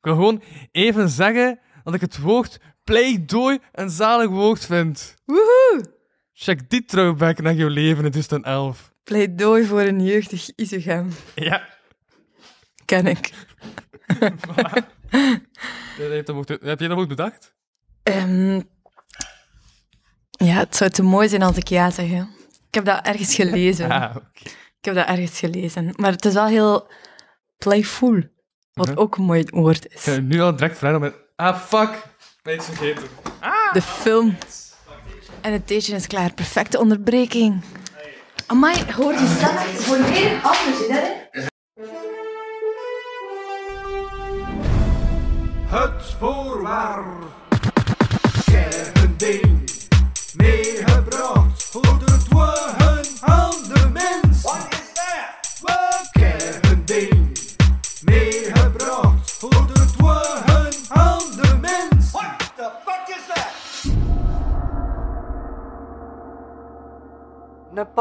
Ik wil gewoon even zeggen dat ik het woord pleidooi een zalig woord vind. Woehoe! Check die throwback naar jouw leven het is in elf. Pleidooi voor een jeugdig isogam. Ja. Ken ik. Heb jij dat ook bedacht? Ehm, ja, het zou te mooi zijn als ik ja zeg. Ik heb dat ergens gelezen. Ah, ik heb dat ergens gelezen. Maar het is wel heel playful. Wat ook een mooi woord is. Ik ga nu al direct vragen om Ah, fuck! vergeten. Ah, de film. En het theetje is klaar. Perfecte onderbreking. Amai, hoor je zelf volledig anders, hè? Het voorwaar. ding Meegebracht voor de twaalf.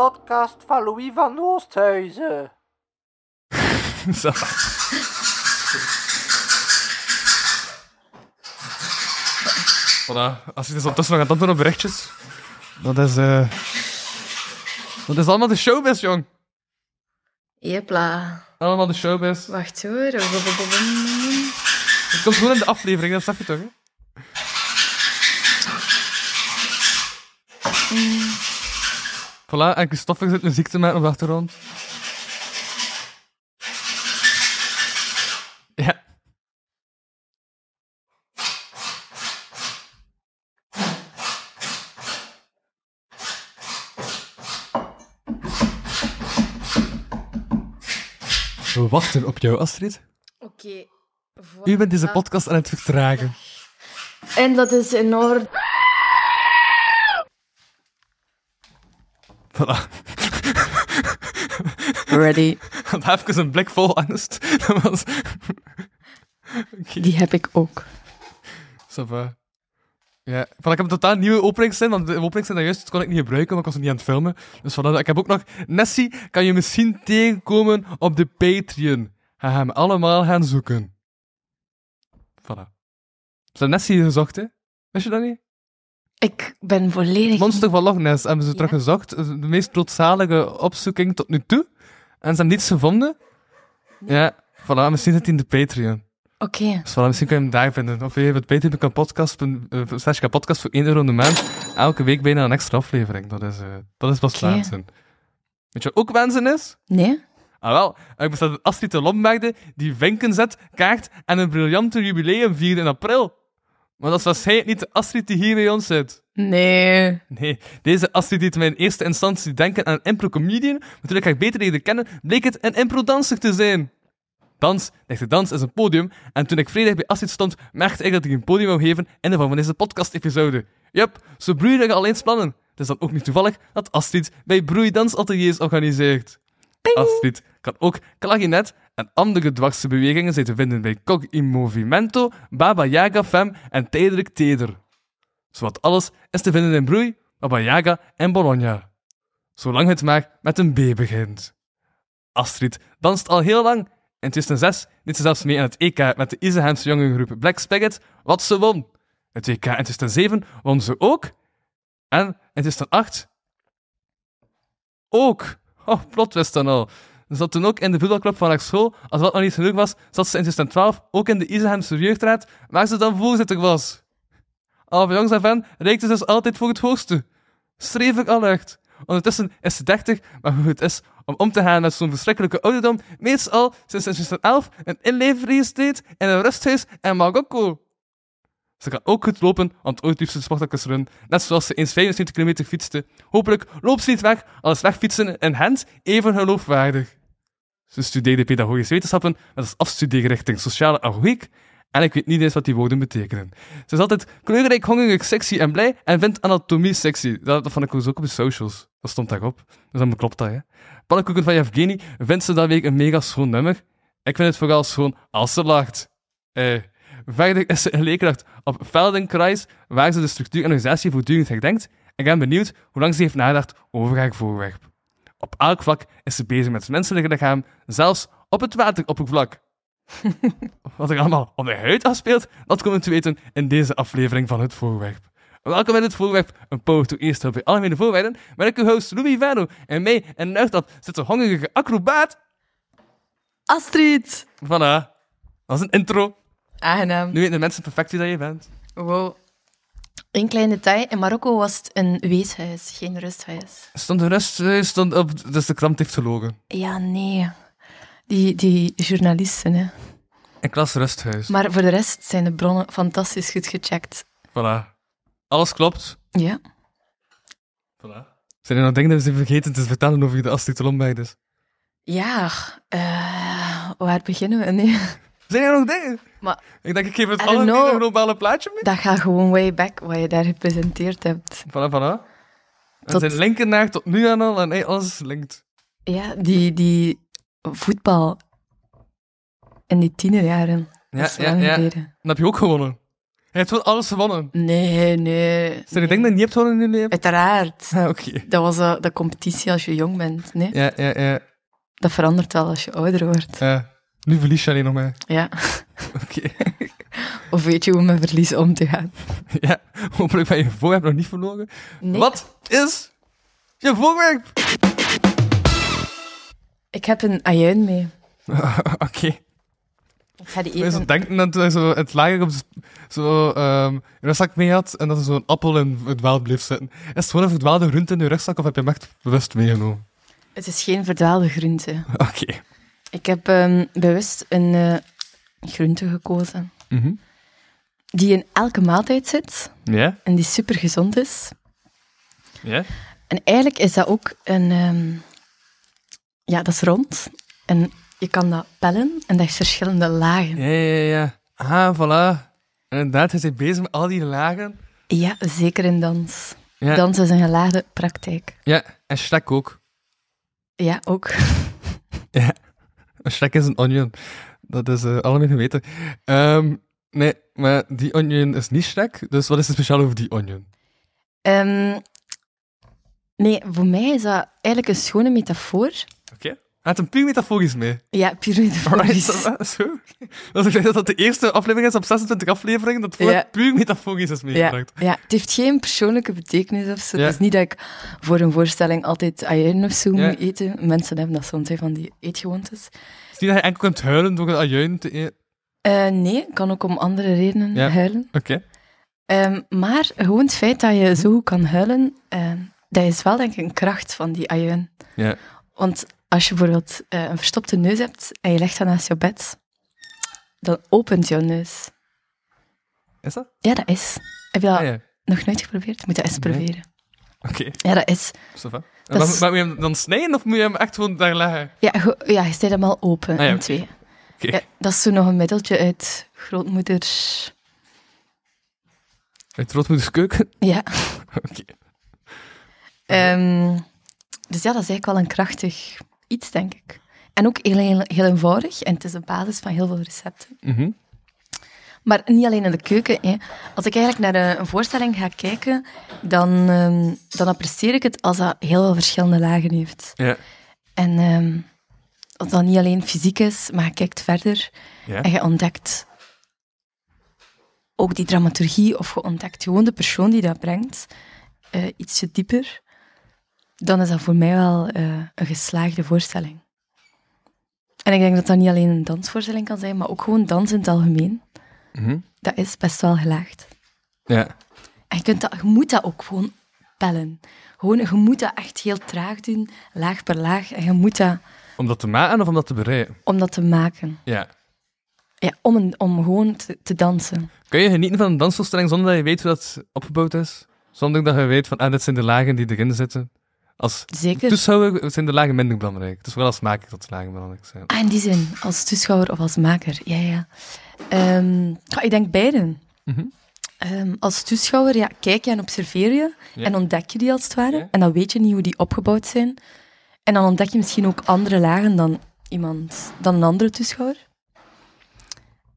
podcast van Louis van Oosthuizen. Zo. Voilà. Als je dus ondertussen nog aan het doen op berichtjes. Dat is... eh. dat is allemaal de showbiz, jong. Jepla. Allemaal de showbiz. Wacht hoor. Het komt gewoon in de aflevering, dat snap je toch, hè? Mm. Voilà, en ik zit een ziekte maken op de achtergrond. Ja. We wachten op jou, Astrid. Oké. U bent deze podcast aan het vertragen. En dat is enorm. Voilà. Ready. Even een blik vol angst. Die heb ik ook. Ja, van, ik heb totaal nieuwe openingszin, want de openingszin dat juist kon ik niet gebruiken, want ik was nog niet aan het filmen. Dus van, ik heb ook nog... Nessie kan je misschien tegenkomen op de Patreon. Ga hem allemaal gaan zoeken. Voilà. Ze hebben Nessie gezocht, hè? Wist je dat niet? Ik ben volledig... Monster van Loch Ness hebben ze ja. teruggezocht. De meest trotszalige opzoeking tot nu toe. En ze hebben niets gevonden. Nee. Ja, voilà, misschien zit hij in de Patreon. Oké. Okay. Dus voilà, misschien kun je hem daar vinden. Of je hebt op eh, slash podcast voor 1 euro de maand. Elke week bijna een extra aflevering. Dat is, uh, dat is pas okay. wensen. Weet je wat ook wensen is? Nee. Ah wel, eh, ik bestelde Astrid de Lombergde die vinken zet, kaart en een briljante jubileum vierde in april. Maar dat was waarschijnlijk niet de Astrid die hier bij ons zit. Nee. Nee, deze Astrid die in mijn eerste instantie denken aan een impro-comedian, maar toen ik haar beter leerde kennen, bleek het een impro-danser te zijn. Dans, de dans is een podium, en toen ik vrijdag bij Astrid stond, merkte ik dat ik een podium wou geven in de vorm van deze podcast-episode. Yep, zo broeide ik al eens plannen. Het is dan ook niet toevallig dat Astrid bij Broeidansateliers organiseert. Astrid kan ook net en andere dwarse bewegingen zijn te vinden bij Cog in Movimento, Baba Yaga Femme en Tijdelijk Teder. Zowat alles is te vinden in Broei, Baba Yaga en Bologna. Zolang het maar met een B begint. Astrid danst al heel lang. In 2006 deed ze zelfs mee aan het EK met de jonge jongengroep Black Spaghetti, wat ze won. Het EK in 2007 won ze ook. En in 2008 ook. Oh, plot wist dan al zat toen ook in de voetbalclub van school. Als dat nog niet genoeg was, zat ze in 2012 ook in de Isenhamse jeugdraad, waar ze dan voorzitter was. Al van jongs af reikte ze dus altijd voor het hoogste. Streef ik al echt. Ondertussen is ze 30, maar hoe het is om om te gaan met zo'n verschrikkelijke ouderdom, meestal sinds 2011 een inlevering deed in een rusthuis in Marokko. Ze kan ook goed lopen, want ooit heeft ze de Run, net zoals ze eens 25 kilometer fietste. Hopelijk loopt ze niet weg, al is wegfietsen in Gent even geloofwaardig. Ze studeerde pedagogische wetenschappen, met dat is afstudeerrichting sociale agogiek. En ik weet niet eens wat die woorden betekenen. Ze is altijd kleurrijk, hongerig, sexy en blij en vindt anatomie sexy. Dat, dat vond ik ook op de socials. Dat stond daarop. Dus dan klopt dat, hè. Pannenkoeken van Yevgeni vindt ze dat week een mega schoon nummer. Ik vind het vooral schoon als ze lacht. Eh... verder is ze een leerkracht op Feldenkrais, waar ze de structuur en organisatie voortdurend herdenkt. En ik ben benieuwd hoe lang ze heeft nagedacht over haar voorwerp. Op elk vlak is ze bezig met het menselijke lichaam, zelfs op het wateroppervlak. Wat er allemaal om de huid afspeelt, dat komen we te weten in deze aflevering van Het Voorwerp. Welkom in Het Voorwerp, een power to eerst bij algemene voorwaarden, Met ik uw host Louis Vano en mij en naast dat zit de hongerige acrobaat... Astrid! Voilà, dat is een intro. Aangenaam. Nu weten de mensen perfect wie dat je bent. Wow, een klein detail, in Marokko was het een weeshuis, geen rusthuis. Stond een rusthuis, eh, stond op, dus de krant heeft gelogen. Ja, nee. Die, die journalisten, hè. Ik las rusthuis. Maar voor de rest zijn de bronnen fantastisch goed gecheckt. Voilà. Alles klopt. Ja. Voilà. Zijn er nog dingen die ze vergeten te vertellen over de Astrid dus? Ja, eh, waar beginnen we? Nee. Zijn er nog dingen? Maar, ik denk, ik geef het alle een globale plaatje mee. Dat gaat gewoon way back, wat je daar gepresenteerd hebt. Vanaf vanaf. Tot... zijn linken naar tot nu aan al, en hey, alles linkt. Ja, die, die voetbal in die tienerjaren. Ja, ja, ja. Dat heb je ook gewonnen. je heeft alles gewonnen. Nee, nee. Zijn nee. je denk dat je niet hebt gewonnen in je leven? Uiteraard. Ah, oké. Dat was uh, de competitie als je jong bent, nee? Ja, ja, ja. Dat verandert wel als je ouder wordt. Ja. Nu verlies je alleen nog mij. Ja. Oké. Of weet je hoe met verlies om te gaan? Ja, hopelijk ben je voorwerp nog niet verloren. Wat is je voorwerp? Ik heb een ajuin mee. Oké. Ik ga die even... Zo denken dat hij eh, zo het lager op zo, um, ehm, rugzak mee had en dat er zo'n appel in het wel bleef zitten. Is het gewoon een verdwaalde groente in je rugzak of heb je macht echt bewust meegenomen? Het is geen verdwaalde groente. Oké. Ik heb ehm, bewust een eh, groente gekozen. Mhm. Die in elke maaltijd zit. En die super gezond is. Ja. En eigenlijk is dat ook een... Ehm, ja, dat is rond. En je kan dat pellen en dat heeft verschillende lagen. Ja, ja, ja. Ah, voilà. Inderdaad, hij zit bezig met al die lagen. Ja, zeker in dans. Dans is een gelaagde praktijk. Ja, en schrek ook. Ja, ook. Ja. Shrek is een onion. Dat is eh, allemaal algemeen geweten. Ehm, nee, maar die onion is niet Shrek. Dus wat is er speciaal over die onion? Ehm, nee, voor mij is dat eigenlijk een schone metafoor. Oké. Met een puur metafogisch mee. Ja, puur Zo. Dat ik dat dat de eerste aflevering is op 26 afleveringen, dat voor puur metaforisch is meegebracht. Ja. ja, het heeft geen persoonlijke betekenis of zo. Het is niet dat ik voor een voorstelling altijd ajuin of zo moet eten. Mensen hebben dat soms, van die eetgewoontes. Het is niet dat je enkel kunt huilen door een ajuin te eten? Uh, nee, kan ook om andere redenen huilen. Oké. Ehm, maar gewoon het feit dat je zo kan huilen, eh, dat is wel denk ik een kracht van die ajuin. Ja. Want als je bijvoorbeeld eh, een verstopte neus hebt en je legt dat naast je bed, dan opent jouw neus. Is dat? Ja, dat is. Heb je dat ah, nog nooit geprobeerd? Moet dat eens proberen. Oké. Ja, dat is. maar, moet je hem dan snijden of moet je hem echt gewoon daar leggen? Ja, ja je snijdt hem al open ah, in twee. Okay. dat is zo nog een middeltje uit grootmoeders... Uit grootmoeders keuken? Ja. Oké. Ehm, dus ja, dat is eigenlijk wel een krachtig iets, denk ik. En ook heel, heel, eenvoudig. En het is de basis van heel veel recepten. Mhm. Maar niet alleen in de keuken. Hè. Als ik eigenlijk naar eh, een voorstelling ga kijken, dan, um, dan apprecieer ik het als dat heel veel verschillende lagen heeft. Ja. En ehm, als dat niet alleen fysiek is, maar je kijkt verder en je ontdekt ook die dramaturgie of je ontdekt gewoon de persoon die dat brengt, uh, ietsje dieper dan is dat voor mij wel eh, een geslaagde voorstelling. En ik denk dat dat niet alleen een dansvoorstelling kan zijn, maar ook gewoon dans in het algemeen. Mhm. Dat is best wel gelaagd. Ja. En je, kunt dat, je moet dat ook gewoon pellen. Gewoon, je moet dat echt heel traag doen, laag per laag. En je moet dat... Om dat te maken of om dat te bereiden? Om dat te maken. Ja. Ja, om, een, om gewoon te, te, dansen. Kun je genieten van een dansvoorstelling zonder dat je weet hoe dat opgebouwd is? Zonder dat je weet van, ah, dit zijn de lagen die erin zitten? Als Zeker. toeschouwer zijn de lagen minder belangrijk. Dus wel als maker dat de lagen belangrijk zijn. Ah, in die zin. Als toeschouwer of als maker. Ja, ja. Ehm, ja ik denk beiden. Mhm. Ehm, als toeschouwer ja, kijk je en observeer je. En ontdek je die als het ware. En dan weet je niet hoe die opgebouwd zijn. En dan ontdek je misschien ook andere lagen dan, iemand, dan een andere toeschouwer.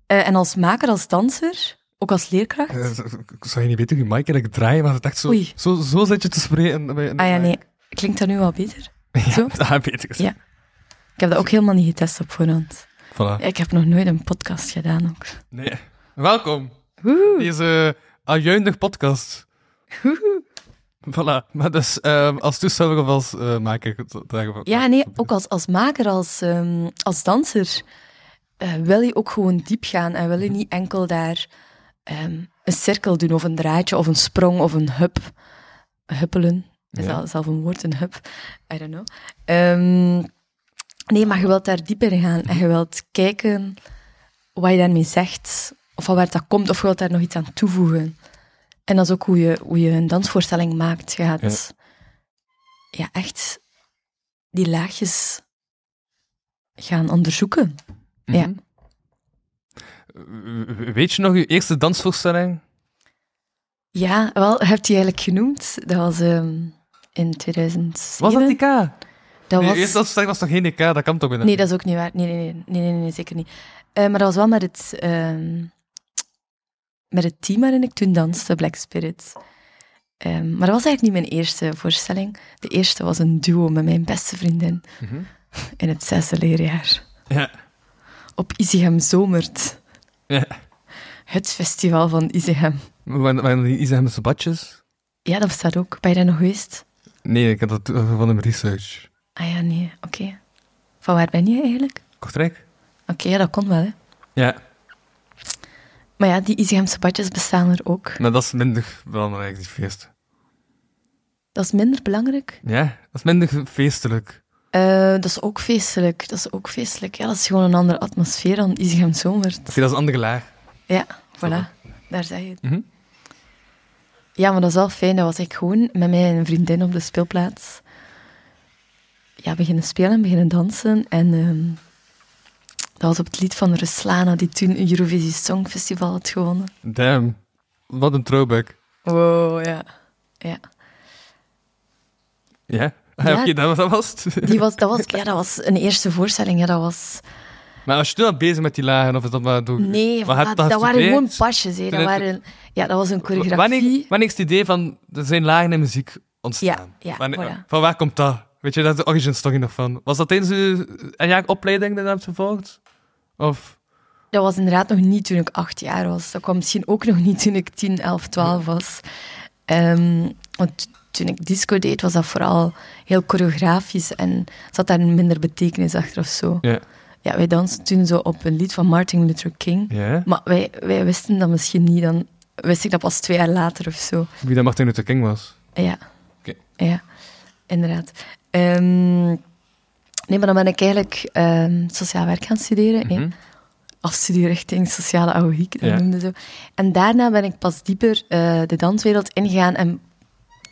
Eh, en als maker, als danser... Ook als leerkracht? Ik eh, zou je niet weten hoe Mike eigenlijk draait? maar het echt zo, Oei. zo, zo zit je te spreken? ah ja, nee. Klinkt dat nu al beter? Ja, Zo? dat beter Ja. Ik heb dat ook helemaal niet getest op voorhand. Voilà. Ik heb nog nooit een podcast gedaan ook. Nee. Welkom. Woehoe. Deze eh, aljuindig podcast. Woehoe. Voilà, maar dus ehm, als toestel of als uh, maker? Ja, nee, ook als, als maker, als, ehm, als danser eh, wil je ook gewoon diep gaan en wil je mhm. niet enkel daar ehm, een cirkel doen of een draadje of een sprong of een hup, huppelen is ja. zelf een woord, een hub. I don't know. Ehm, nee, maar je wilt daar dieper in gaan en je wilt kijken wat je daarmee zegt, of van waar dat komt, of je wilt daar nog iets aan toevoegen. En dat is ook hoe je, hoe je een dansvoorstelling maakt. Je gaat ja. echt die laagjes gaan onderzoeken. Ja. Mhm. Weet je nog je eerste dansvoorstelling? Ja, wel, heb je eigenlijk genoemd. Dat was um, in 2007. Was dat die K? Dat nee, was... was toch geen ik. dat kan toch niet? Nee, dat is ook niet waar. Nee, nee, nee, nee, nee, zeker niet. Eh, maar dat was wel met het, ehm, met het team waarin ik toen danste, Black Spirit. Ehm, maar dat was eigenlijk niet mijn eerste voorstelling. De eerste was een duo met mijn beste vriendin. Mhm. In het zesde leerjaar. Ja. Op Isigem Zomert. Ja. Het festival van Izigem. Waren die Izigemse badjes? Ja, dat bestaat ook. Ben je daar nog geweest? Nee, ik heb dat van een research. Ah ja, nee, oké. Van waar ben je eigenlijk? Kortrijk. Oké, ja, dat kon wel, hè? Ja. Maar ja, die Izighemse badjes bestaan er ook. Maar dat is minder belangrijk, die feest. Dat is minder belangrijk? Ja, dat is minder feestelijk. Uh, dat is ook feestelijk. Dat is ook feestelijk. Ja, dat is gewoon een andere atmosfeer dan Izigham zomer. Oké, dat is een andere laag. Ja, voilà. Daar zei je het. Mhm. Ja, maar dat is wel fijn. Dat was ik gewoon met mijn vriendin op de speelplaats. Ja, beginnen spelen, beginnen dansen. En ehm, dat was op het lied van Ruslana, die toen Eurovisie Songfestival had gewonnen. Damn, wat een throwback. Wow, ja. Ja. Ja? heb je dat, was dat was? Die was, dat was? Ja, dat was een eerste voorstelling. ja Dat was... Maar was je toen al bezig met die lagen? Of is dat maar door... Nee, maar ah, dat, waren gewoon pasjes. Dat, waren, ja, dat was een choreografie. Wanneer, wanneer het idee van er zijn lagen in muziek ontstaan? Van waar komt dat? Weet je, dat is de origin story nog van. Was dat eens een jaar opleiding dat je hebt gevolgd? Of... Dat was inderdaad nog niet toen ik acht jaar was. Dat kwam misschien ook nog niet toen ik tien, elf, twaalf was. Ehm, want toen ik disco deed, was dat vooral heel choreografisch en zat daar minder betekenis achter of zo. Ja ja, wij dansen toen zo op een lied van Martin Luther King. Maar wij, wij wisten dat misschien niet. Dan wist ik dat pas twee jaar later of zo. Wie dat Martin Luther King was? Ja. Ja, inderdaad. Ehm, nee, maar dan ben ik eigenlijk ehm, sociaal werk gaan studeren. Mm -hmm. sociale agogiek, dat noemde zo. En daarna ben ik pas dieper eh, de danswereld ingegaan. En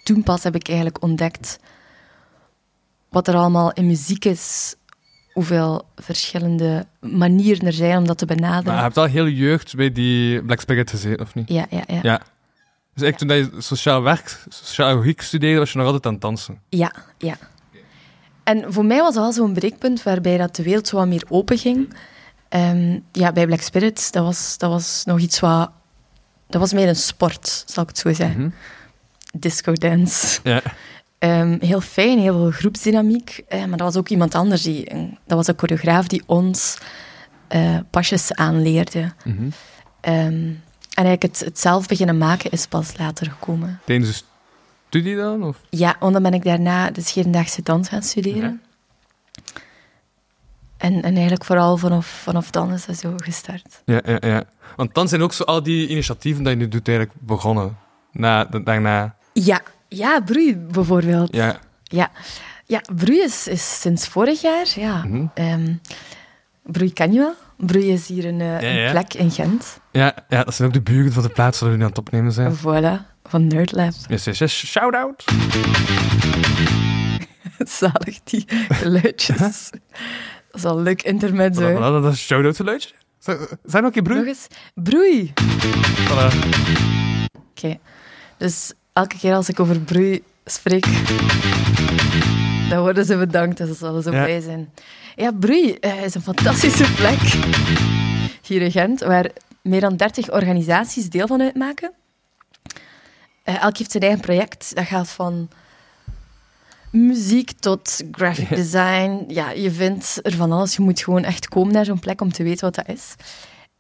toen pas heb ik eigenlijk ontdekt wat er allemaal in muziek is hoeveel verschillende manieren er zijn om dat te benaderen. Maar je hebt al heel jeugd bij die Black Spirit gezeten, of niet? Ja, ja, ja. ja. Dus eigenlijk toen je sociaal werk, sociaal werk studeerde, was je nog altijd aan het dansen? Ja, ja. En voor mij was dat wel zo'n breekpunt waarbij dat de wereld zo wat meer open ging. Ehm, ja, bij Black Spirit, dat was, dat was nog iets wat... Dat was meer een sport, zal ik het zo zeggen. Mhm. Disco dance. Ja. Ehm, heel fijn, heel veel groepsdynamiek. Eh, maar dat was ook iemand anders. Die, dat was een choreograaf die ons eh, pasjes aanleerde. Mhm. Ehm, en eigenlijk het, zelf beginnen maken is pas later gekomen. Tijdens de studie dan? Of? Ja, want dan ben ik daarna de Scherendaagse dans gaan studeren. En, en eigenlijk vooral vanaf, vanaf dan is dat zo gestart. Ja, ja, ja. Want dan zijn ook zo al die initiatieven dat je nu doet eigenlijk begonnen. Na, daarna. Ja, ja, Broei bijvoorbeeld. Ja. Ja, ja Broei is, is sinds vorig jaar, ja. Mm -hmm. Broei kan je wel. Broei is hier een, eh, een plek in Gent. Ja, ja, dat zijn ook de buren van de plaats waar we nu aan het opnemen zijn. Voilà, van Nerdlab. Yes, yes, Shout-out! Zalig, die geluidjes. dat is al leuk intermezzo. Voilà, dat is shout-out geluidje. Zijn ook je broei? Nog eens. Broei! Oké. Dus elke keer als ik over broei spreek, dan worden ze bedankt. dat ze wel zo ja. zijn. Ja, broei eh, is een fantastische plek hier in Gent, waar meer dan 30 organisaties deel van uitmaken. Eh, elk heeft zijn eigen project. Dat gaat van muziek tot graphic design. Ja, je vindt er van alles. Je moet gewoon echt komen naar zo'n plek om te weten wat dat is.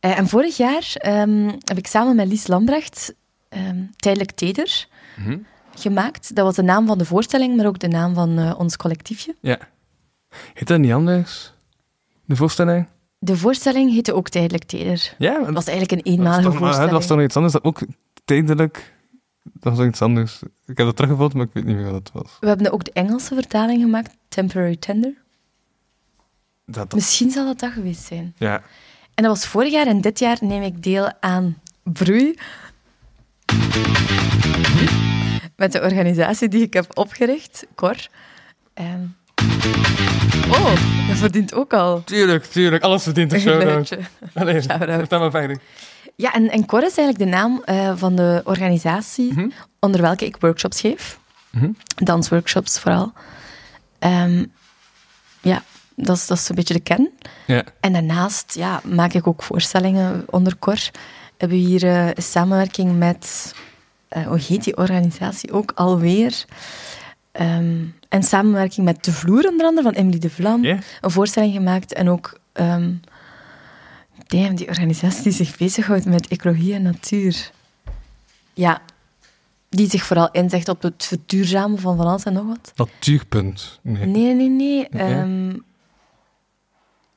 Eh, en vorig jaar ehm, heb ik samen met Lies Lambrecht ehm, tijdelijk Teder Mhm. gemaakt. Dat was de naam van de voorstelling, maar ook de naam van eh, ons collectiefje. Ja. Heet dat niet anders? De voorstelling? De voorstelling heette ook tijdelijk Teder. Ja, het was eigenlijk een eenmalige voorstelling. Het was toch iets anders? Dat ook tijdelijk dat was iets anders. Ik heb dat teruggevonden, maar ik weet niet meer wat het was. We hebben ook de Engelse vertaling gemaakt, Temporary Tender. Dat, Misschien zal dat dat geweest zijn. Ja. En dat was vorig jaar en dit jaar neem ik deel aan Broei met de organisatie die ik heb opgericht, Cor. En... Oh, dat verdient ook al. Tuurlijk, tuurlijk. Alles verdient een shout-out. Allee, vertel maar verder. Ja, en, en Cor is eigenlijk de naam eh, van de organisatie mhm. onder welke ik workshops geef. Mhm. Dansworkshops vooral. Ehm, ja, dat is, dat een beetje de ken. Ja. En daarnaast ja, maak ik ook voorstellingen onder Cor. Hebben we hier eh, samenwerking met hoe eh, heet die organisatie ook alweer? Um, ehm, en samenwerking met De Vloer, onder andere, van Emily de Vlam. Een voorstelling gemaakt en ook... Ehm, die organisatie die zich bezighoudt met ecologie en natuur. Ja, die zich vooral inzegt op het verduurzamen van van alles en nog wat. Natuurpunt? Nee, nee, nee. nee.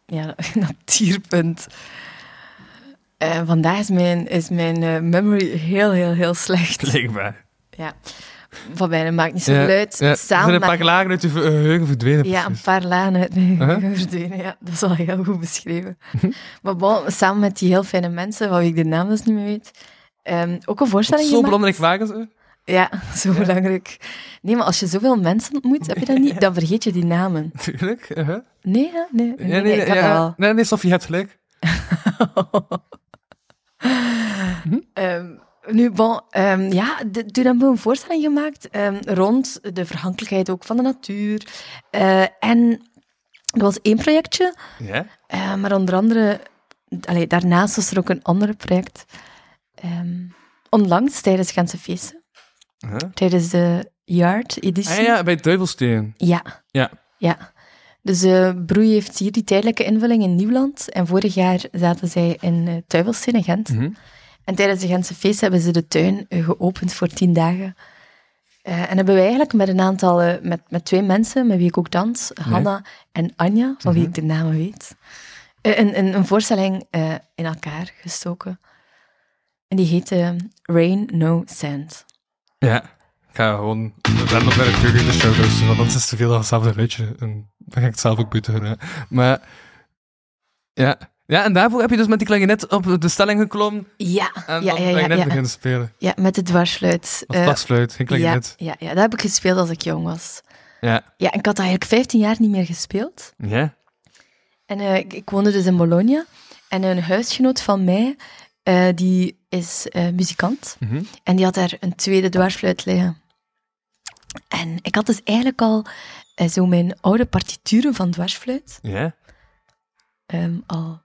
ja, ehm, natuurpunt. Uh, vandaag is mijn, is mijn uh, memory heel, heel, heel slecht. Blijkbaar. Ja. Van mij maakt niet zoveel ja, uit. Samen zijn een paar lagen uit je eh, geheugen verdwenen. Ja, een paar lagen uit mijn geheugen uh verdwenen. Ja, dat is al heel goed beschreven. Mhm. maar samen met die heel fijne mensen, wie ik de naam dus niet meer weet, um, ook een voorstelling Zo belangrijk maken ze. Ja, zo belangrijk. Nee, maar als je zoveel mensen ontmoet, heb je dat niet, dan vergeet je die namen. Tuurlijk. Uh -huh. Nee, nee, nee, nee, nee, nee, nee, nee, nee, nee, nee, nee, nee, nee, nee, Ehm, nu, bon, ehm, ja, toen hebben we een voorstelling gemaakt ehm, rond de verhankelijkheid ook van de natuur. Eh, en dat was één projectje, yeah. maar onder andere, allee, daarnaast was er ook een ander project. onlangs tijdens Gentse Feesten, huh? tijdens de Yard-editie. Ah, ja, bij Duivelsteen. Ja. Ja. ja. Dus uh, Broei heeft hier die tijdelijke invulling in Nieuwland. En vorig jaar zaten zij in uh, Tuivelsteen in Gent. Mhm. En tijdens de Gentse feest hebben ze de tuin eh, geopend voor tien dagen. Eh, en hebben we eigenlijk met een aantal, eh, met, met twee mensen met wie ik ook dans, Hanna en Anja, van wie mhm. ik de namen weet, een, een, een, voorstelling in elkaar gestoken. En die heette Rain No Sand. Ja, ik ga gewoon random naar terug in de show dus want anders is te veel dan hetzelfde ritje. En dan ga ik het zelf ook beter. Maar ja, ja, en daarvoor heb je dus met die klarinet op de stelling geklommen. Ja, en ja, ja, beginnen spelen. Ja, met de dwarsfluit. Of dwarsfluit, eh, geen klarinet. Ja, ja, ja, dat heb ik gespeeld als ik jong was. Ja. Ja, en ik had eigenlijk 15 jaar niet meer gespeeld. Ja. En eh, ik, woonde dus in Bologna. En een huisgenoot van mij, eh, die is muzikant. Mhm. En die had daar een tweede dwarsfluit liggen. En ik had dus eigenlijk al zo mijn oude partituren van dwarsfluit. Ja. Ehm, al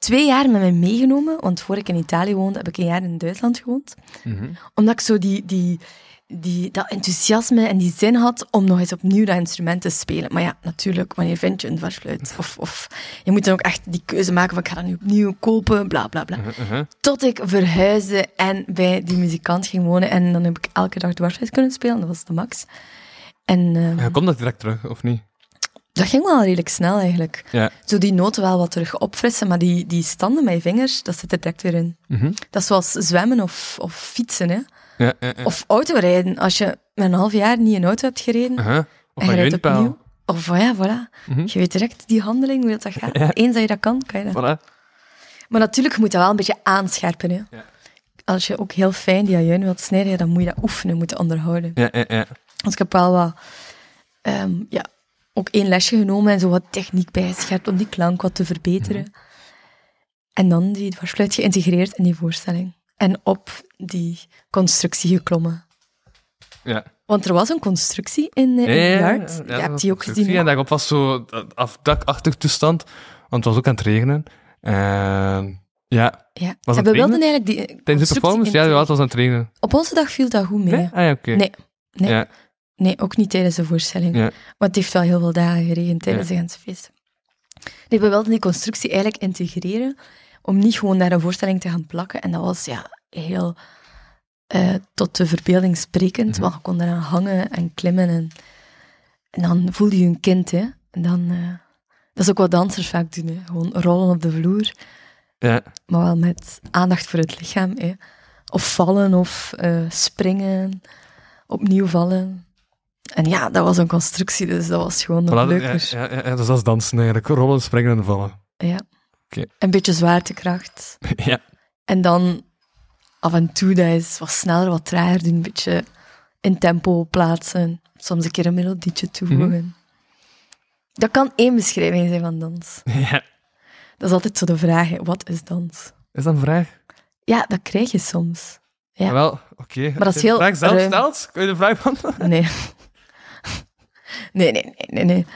twee jaar met mij meegenomen, want voor ik in Italië woonde, heb ik een jaar in Duitsland gewoond. Mhm. Omdat ik zo die, die, die, dat enthousiasme en die zin had om nog eens opnieuw dat instrument te spelen. Maar ja, natuurlijk, wanneer vind je een dwarsfluit? Of, of je moet dan ook echt die keuze maken van ik ga dat nu opnieuw kopen, bla bla bla. Mhm, mhm. Tot ik verhuisde en bij die muzikant ging wonen. En dan heb ik elke dag dwarsfluit kunnen spelen, dat was de max. En, um... ja, komt dat direct terug, of niet? dat ging wel redelijk snel eigenlijk. Ja. Zo die noten wel wat terug opfrissen, maar die, die standen met vingers, dat zit er direct weer in. Mhm. Dat is zoals zwemmen of, of fietsen, hè. Ja, ja, of autorijden. Als je met een half jaar niet een auto hebt gereden, uh -huh. of en je rijdt opnieuw. Of ja, voilà. Mhm. Je weet direct die handeling, hoe dat, gaat. Eens dat je dat kan, kan je dat. Maar natuurlijk moet je dat wel een beetje aanscherpen, hè. Als je ook heel fijn die ajuin wilt snijden, dan moet je dat oefenen, moeten onderhouden. Ja, ja, ja. Want ik heb wel wat... Ehm, ja, ook één lesje genomen en zo wat techniek bijgescherpt om die klank wat te verbeteren. Mhm. En dan die dwarsfluit geïntegreerd in die voorstelling. En op die constructie geklommen. Ja. Want er was een constructie in, eh, in ja, Ja, je hebt die ook gezien. En daarop was zo dakachtig toestand, want het was ook aan het regenen. En... Ehm, ja. ja. we wilden eigenlijk die. Eh, Tijdens de performance? Ja, het was aan het regenen. Op onze dag viel dat goed mee. Nee? Ah, ja, oké. Nee. nee. Ja. Nee, ook niet tijdens de voorstelling. Ja. Maar het heeft wel heel veel dagen geregend tijdens ja. de ganse feest. Ik wil die constructie eigenlijk integreren, om niet gewoon naar een voorstelling te gaan plakken. En dat was ja, heel eh, tot de verbeelding sprekend, mhm. want je kon eraan hangen en klimmen. En, dan voelde je een kind, hè. dan, eh, dat is ook wat dansers vaak doen, hè. Gewoon rollen op de vloer. Ja. Maar wel met aandacht voor het lichaam, hè. Of vallen, of eh, springen, opnieuw vallen en ja, dat was een constructie, dus dat was gewoon voilà, leuker. Ja, ja, ja, dus dat is dansen eigenlijk. Rollen, springen en vallen. Ja. Okay. Een beetje zwaartekracht. ja. En dan af en toe, dat is wat sneller, wat trager doen. Een beetje in tempo plaatsen. Soms een keer een melodietje toevoegen. Mhm. Dat kan één beschrijving zijn van dans. Ja. Dat is altijd zo de vraag, wat is dans? Is dat een vraag? Ja, dat krijg je soms. Ja. Ah, wel, oké. Maar dat je heel vraag kun je de vraag van? Nee. Nee, nee, nee, nee,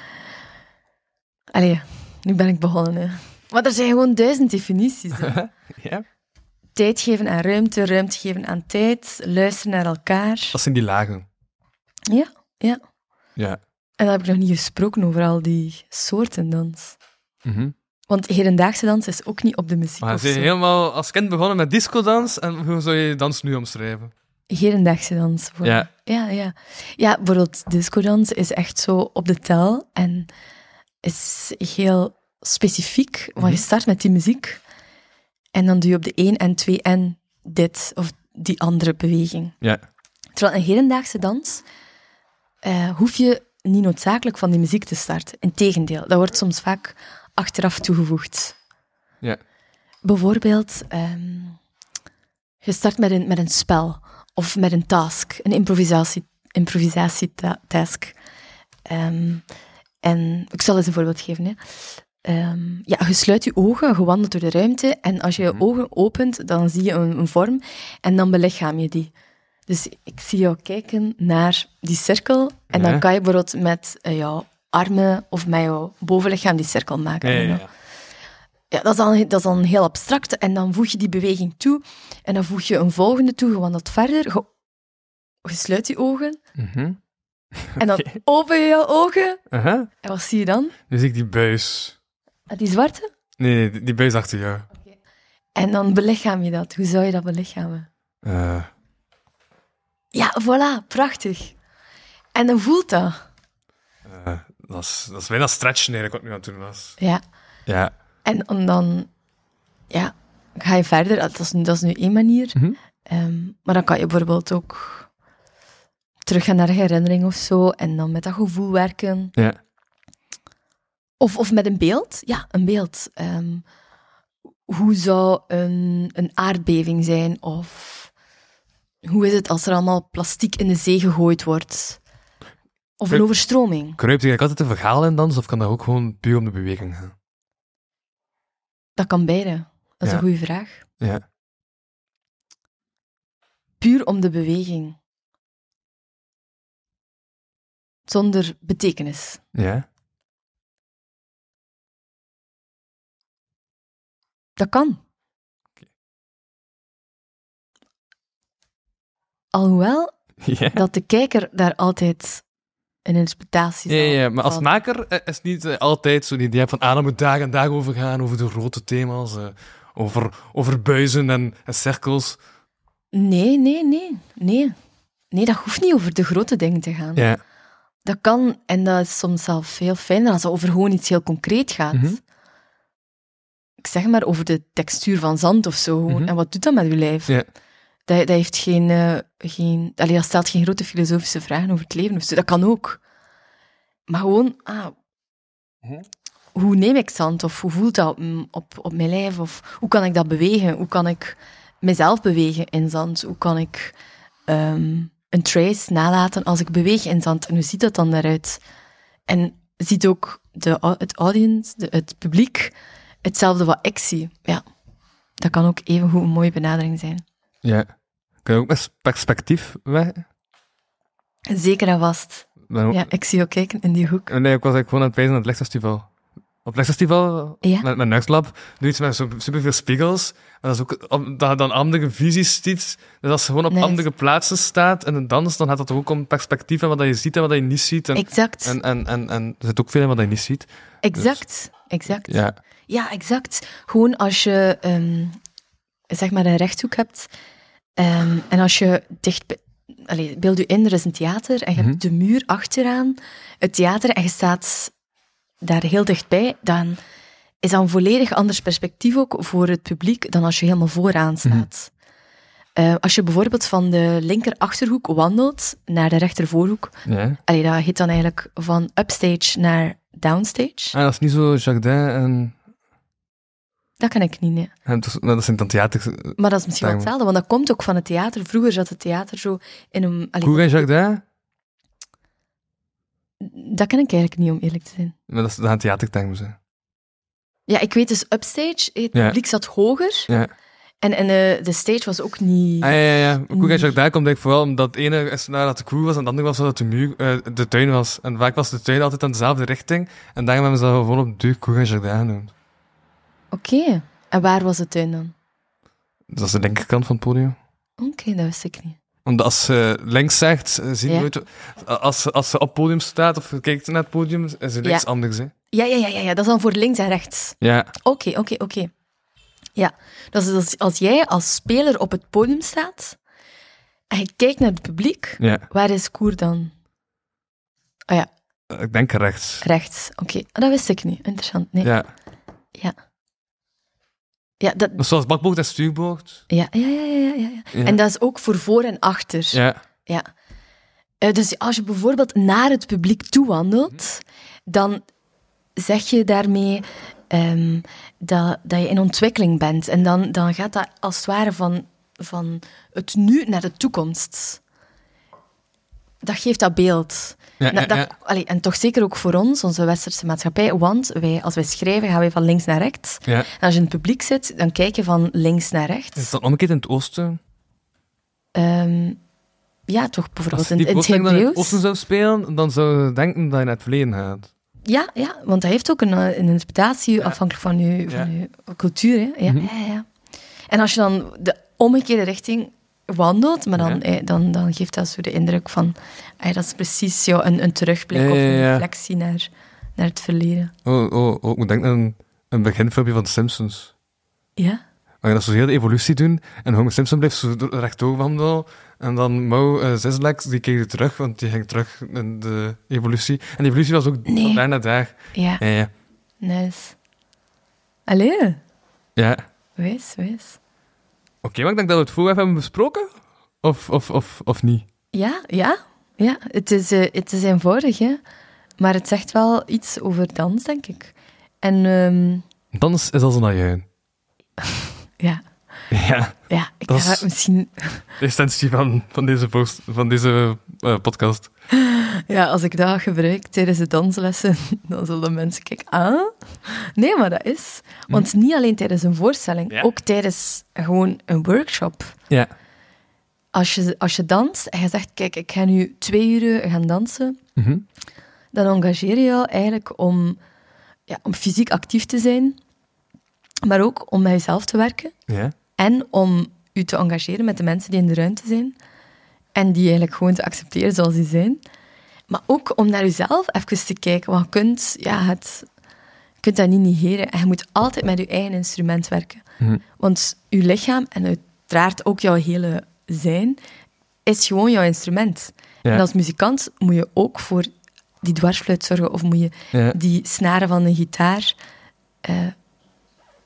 Allee, nu ben ik begonnen. Hè. Maar er zijn gewoon duizend definities. ja. Tijd geven aan ruimte, ruimte geven aan tijd, luisteren naar elkaar. Dat zijn die lagen. Ja, ja. Ja. En daar heb ik nog niet gesproken over al die soorten dans. Mhm. want hedendaagse dans is ook niet op de muziek. Maar ze zijn helemaal als kind begonnen met discodans en hoe zou je dans nu omschrijven? Hedendaagse dans. Voor ja ja, ja. Ja, bijvoorbeeld discodans is echt zo op de tel en is heel specifiek, want je mhm. start met die muziek en dan doe je op de 1 en 2 en dit of die andere beweging. Ja. Terwijl een hedendaagse dans eh, hoef je niet noodzakelijk van die muziek te starten. Integendeel, dat wordt soms vaak achteraf toegevoegd. Ja. Bijvoorbeeld, ehm, je start met een, met een spel of met een task, een improvisatie, improvisatietask. Ehm, en ik zal eens een voorbeeld geven. Hè. Ehm, ja, je sluit je ogen, je wandelt door de ruimte en als je je mhm. ogen opent, dan zie je een, een, vorm en dan belichaam je die. Dus ik zie jou kijken naar die cirkel en dan kan je bijvoorbeeld met eh, jouw armen of met jouw bovenlichaam die cirkel maken. ja, ja, dat, is dan, dat is dan heel abstract. En dan voeg je die beweging toe. En dan voeg je een volgende toe, gewoon dat verder. Je, je sluit je ogen. Mhm. En dan open je je ogen. Uh-huh. En wat zie je dan? Dan zie ik die buis. Ah, die zwarte? Nee, die buis achter jou. En dan belichaam je dat. Hoe zou je dat belichamen? Uh. Ja, voilà, prachtig. En dan voelt dat. Eh, dat, is, dat bijna stretchen eigenlijk wat ik nu aan het doen was. Ja. Ja. En, dan ja, ga je verder. Dat is, nu één manier. Mhm. Ehm, maar dan kan je bijvoorbeeld ook terug gaan naar herinnering of zo. En dan met dat gevoel werken. Ja. Of, of met een beeld. Ja, een beeld. Ehm, hoe zou een, een aardbeving zijn? Of hoe is het als er allemaal plastic in de zee gegooid wordt? Of een overstroming? Kruipt je eigenlijk altijd een verhaal in dans? Of kan dat ook gewoon puur om de beweging gaan? Dat kan beide. Dat is een goede vraag. Ja. Puur om de beweging. Zonder betekenis. Ja. Dat kan. Alhoewel dat de kijker daar altijd een interpretatie zijn. Ja, ja, maar als maker eh, is niet eh, altijd zo zo'n idee van ah, moet dag en dag over gaan, over de grote thema's, eh, over, over buizen en, en cirkels. Nee, nee, nee, nee. Nee, dat hoeft niet over de grote dingen te gaan. Ja. Dat kan, en dat is soms zelf heel fijner als het over gewoon iets heel concreet gaat. Mhm. Ik zeg maar over de textuur van zand of zo. Mhm. En wat doet dat met uw lijf? Ja. Dat, dat heeft geen, eh, geen dat stelt geen grote filosofische vragen over het leven dus Dat kan ook. Maar gewoon, ah, hm? hoe neem ik zand? Of hoe voelt dat op, op, mijn lijf? Of hoe kan ik dat bewegen? Hoe kan ik mezelf bewegen in zand? Hoe kan ik ehm, een trace nalaten als ik beweeg in zand? En hoe ziet dat dan daaruit? En ziet ook de, het audience, de, het publiek, hetzelfde wat ik zie? Ja, dat kan ook even goed een mooie benadering zijn. Ja. Kun je ook met perspectief weg? Zeker en vast. Ja, ik zie ook kijken in die hoek. Nee, ik was gewoon aan het wijzen aan het lichtfestival Op lichtfestival ja. met, mijn Nextlab, doe iets met superveel spiegels. En dat is ook, dat je dan andere visies ziet. Dus als je gewoon op andere plaatsen staat en een dans, dan gaat dat ook om perspectief en wat je ziet en wat je niet ziet. En, exact. En, en, en, en er zit ook veel in wat je niet ziet. Exact, dus- exact. Ja. ja, exact. Gewoon als je um, zeg maar een rechthoek hebt Ehm, en als je dicht... Allee, beeld je in, er is een theater en je hebt mhm. de muur achteraan, het theater, en je staat daar heel dichtbij, dan is dat een volledig anders perspectief ook voor het publiek dan als je helemaal vooraan mhm. staat. Ehm, als je bijvoorbeeld van de linkerachterhoek wandelt naar de rechtervoorhoek, dat heet dan eigenlijk van upstage naar downstage. Ah, dat is niet zo Jardin en dat kan ik niet, nee. dat, nou, dat zijn dan theater... Eh, maar dat is misschien wel hetzelfde, want dat komt ook van het theater. Vroeger zat het theater zo in een... Hoe Jacques Dat kan ik eigenlijk niet, om eerlijk te zijn. Maar dat is theater, theatertango, hè? Ja, ik weet dus upstage, eh, het publiek zat hoger. Ja. En, en uh, de stage was ook niet... Ah, ja, ja, ja. komt denk ik vooral omdat het ene naar dat de koe was en het andere was dat de, muur, de tuin was. En vaak was de tuin altijd in dezelfde richting. En daarom hebben ze dat gewoon op duur ga je Jardin genoemd. Oké, en waar was de tuin dan? Dat is de linkerkant van het podium. Oké, dat wist ik niet Want als ze links zegt, eh, zie je nooit... Als, ze, als ze op het podium staat of kijkt naar het podium, is ze links anders, hè? Ja, ja, ja, ja, ja, dat is dan voor links en rechts. Ja. Oké, oké, oké. Ja, dat is als, als jij als speler op het podium staat en je kijkt naar het publiek, ja. waar is Koer dan? Oh ja. Ik denk rechts. Rechts, oké. Ah, dat wist ik niet. Interessant, nee. Ja. Ja. Ja, dat... Zoals bakboog, en stuurboord. Ja ja, ja ja, ja, ja, En dat is ook voor voor en achter. Ja. ja. Eh, dus als je bijvoorbeeld naar het publiek toe wandelt, dan zeg je daarmee ehm, dat, dat je in ontwikkeling bent. En dan, dan gaat dat als het ware van, van het nu naar de toekomst dat geeft dat beeld. Dat, allee, en toch zeker ook voor ons, onze westerse maatschappij. Want wij, als wij schrijven, gaan we van links naar rechts. En als je in het publiek zit, dan kijk je van links naar rechts. Is dat omgekeerd in het oosten? Ehm, ja, toch bijvoorbeeld in, in het Hebreeuws. Als het oosten zou spelen, dan zou je denken dat je naar het verleden gaat. Ja, ja want dat heeft ook een, eh, een interpretatie afhankelijk van je, van je cultuur. Hè? Mhm. ja, ja. En als je dan de omgekeerde richting wandelt, maar dan, eh, dan, dan geeft dat zo de indruk van, ah, dat is precies ja, een, een terugblik of een reflectie naar, naar het verleden. Oh, oh, oh ik denk aan een, een beginfilmpje van The Simpsons. Ja? Maar dat ze heel de evolutie doen en Homer Simpson blijft zo rechtdoor wandelen en dan moe uh, Zizlek, die keerde terug, want die ging terug in de evolutie. En de evolutie was ook nee. bijna daar. Ja. ja. Nice. Allee. Ja. Wees, wees. Oké, maar ik denk dat we het vooraf hebben besproken. Of, of, of, of niet? Ja, ja. ja. Het, is, eh, het is eenvoudig, hè. Maar het zegt wel iets over dans, denk ik. En... Ehm, dans is als een ajuin. ja. Ja. Ja, ik ga misschien... de essentie van, van deze, post, van deze eh, podcast. Ja, als ik dat gebruik tijdens de danslessen, dan zullen mensen kijken, ah. Nee, maar dat is... Mhm. Want niet alleen tijdens een voorstelling, ook tijdens gewoon een workshop. Ja. Als je, als je danst en je zegt, kijk, ik ga nu twee uur gaan dansen, mhm. dan engageer je je eigenlijk om, ja, om fysiek actief te zijn, maar ook om met jezelf te werken. Ja. En om je te engageren met de mensen die in de ruimte zijn. En die eigenlijk gewoon te accepteren zoals die zijn. Maar ook om naar jezelf even te kijken. Want je kunt, ja, het, kunt dat niet negeren. En je moet altijd met je eigen instrument werken. Mhm. Want je lichaam en uiteraard ook jouw hele zijn is gewoon jouw instrument. En als muzikant moet je ook voor die dwarsfluit zorgen. Of moet je die snaren van een gitaar uh,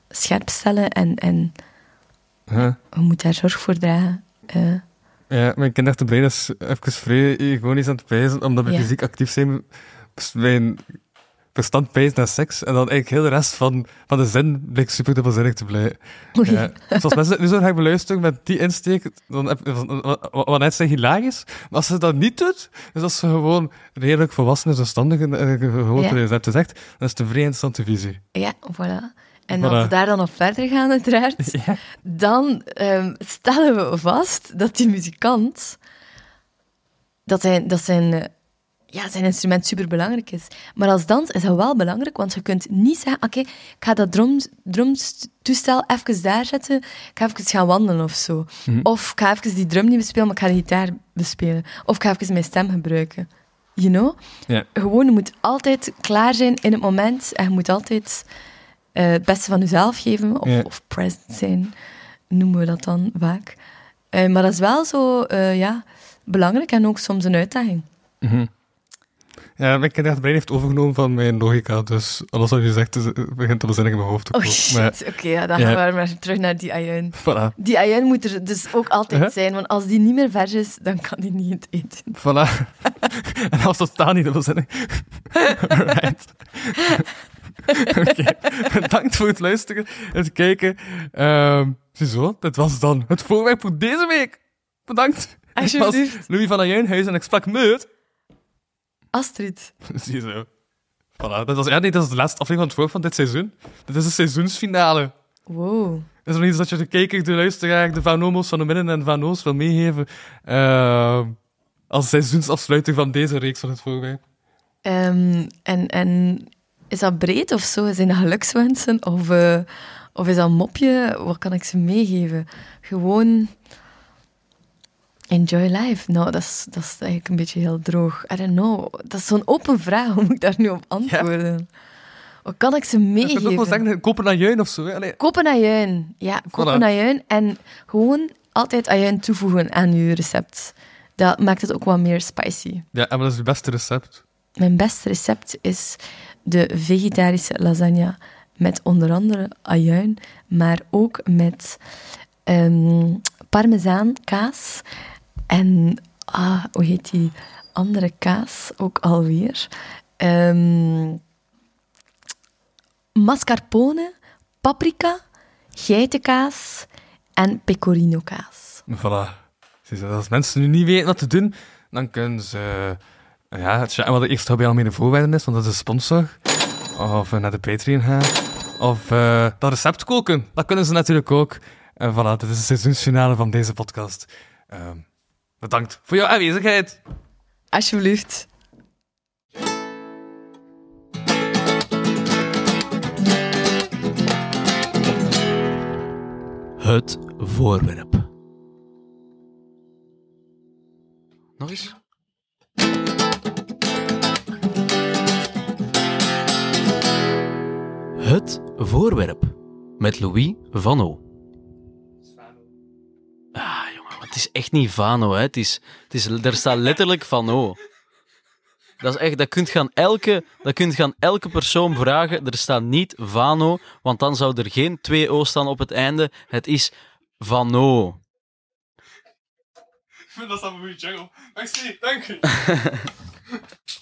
scherp stellen. En, en huh? je moet daar zorg voor dragen. Uh, ja, mijn kindertebrein is even vrij gewoon eens aan het pijzen, omdat we fysiek actief zijn. Mijn verstand pijst naar seks en dan eigenlijk heel de rest van, van de zin blijkt super dubbelzinnig te blijven. Ja. Zoals dus mensen nu zo gaan beluisteren met die insteek, dan heb, wat net zijn is maar als ze dat niet doet, is dus als ze gewoon redelijk volwassen en verstandig en gewoon ja. gezegd, dan is het een vrij interessante visie. Ja, voilà. En als we daar dan op verder gaan, uiteraard, ja. dan ehm, stellen we vast dat die muzikant, dat zijn, dat zijn, eh, ja, zijn instrument superbelangrijk is. Maar als dans is dat wel belangrijk, want je kunt niet zeggen, oké, ik ga dat drumtoestel drum even daar zetten, ik ga even gaan wandelen of zo. Mhm. Of ik ga even die drum niet bespelen, maar ik ga de gitaar bespelen. Of ik ga even mijn stem gebruiken. You know? Ja. Gewoon, je moet altijd klaar zijn in het moment en je moet altijd... Eh, het beste van jezelf geven, of, of, present zijn, noemen we dat dan vaak. Eh, maar dat is wel zo eh, ja, belangrijk en ook soms een uitdaging. Mhm. Ja, mijn kinderachtig heeft overgenomen van mijn logica, dus alles wat je zegt begint te bezinnigen in mijn hoofd te oh, komen. oké, ja, dan gaan we maar terug naar die ajuin. Voilà. Die ajuin moet er dus ook altijd uh-huh. zijn, want als die niet meer vers is, dan kan die niet eten. Voilà. en als dat staat niet, de bezinning. right. Bedankt voor het luisteren en het kijken. Ehm, ziezo, dat was dan het voorwerp voor deze week. Bedankt. Alsjeblieft. Was Louis van Ajuinhuis en ik sprak met... Astrid. Ziezo. Voilà, dat was, ja, niet dat was de laatste aflevering van het voorwerp van dit seizoen. Dit is de seizoensfinale. Wow. Dat is nog iets dat je de kijker, de luisteraar, de Van van de Midden en Van Oos wil meegeven. Ehm, als seizoensafsluiting van deze reeks van het voorwerp. Ehm, en, en is dat breed of zo? Zijn dat gelukswensen? Of, uh, of is dat een mopje? Wat kan ik ze meegeven? Gewoon enjoy life. Nou, dat is, dat is eigenlijk een beetje heel droog. I don't know. Dat is zo'n open vraag. Hoe moet ik daar nu op antwoorden? Wat kan ik ze meegeven? Ik kan ook wel zeggen, eh, kopen naar juin of zo. Allee. Kopen naar juin. Ja, kopen naar juin. En gewoon altijd ajuin toevoegen aan je recept. Dat maakt het ook wat meer spicy. Ja, en wat is je beste recept? Mijn beste recept is de vegetarische lasagne met onder andere ajuin, maar ook met um, ehm, parmezaankaas en, ah, hoe heet die andere kaas ook alweer? Um, mascarpone, paprika, geitenkaas en pecorino kaas. Voilà. als mensen nu niet weten wat te doen, dan kunnen ze ja, het wat ik eerst hobby al mee de voorwaarden is, want dat is een sponsor. Of eh, naar de Patreon gaan. Of eh, dat recept koken. Dat kunnen ze natuurlijk ook. En voilà, dit is de seizoensfinale van deze podcast. Ehm, bedankt voor jouw aanwezigheid. Alsjeblieft. Het voorwerp. Nog eens? Het voorwerp met Louis Vano. Ah, jongen, het is echt niet Vano, hè. Het is, het is, er staat letterlijk Vano. Dat is echt, dat kunt gaan elke, dat kunt gaan elke persoon vragen. Er staat niet Vano, want dan zou er geen twee O staan op het einde. Het is Vano. Ik vind dat een goede jungle. Merci, dank je.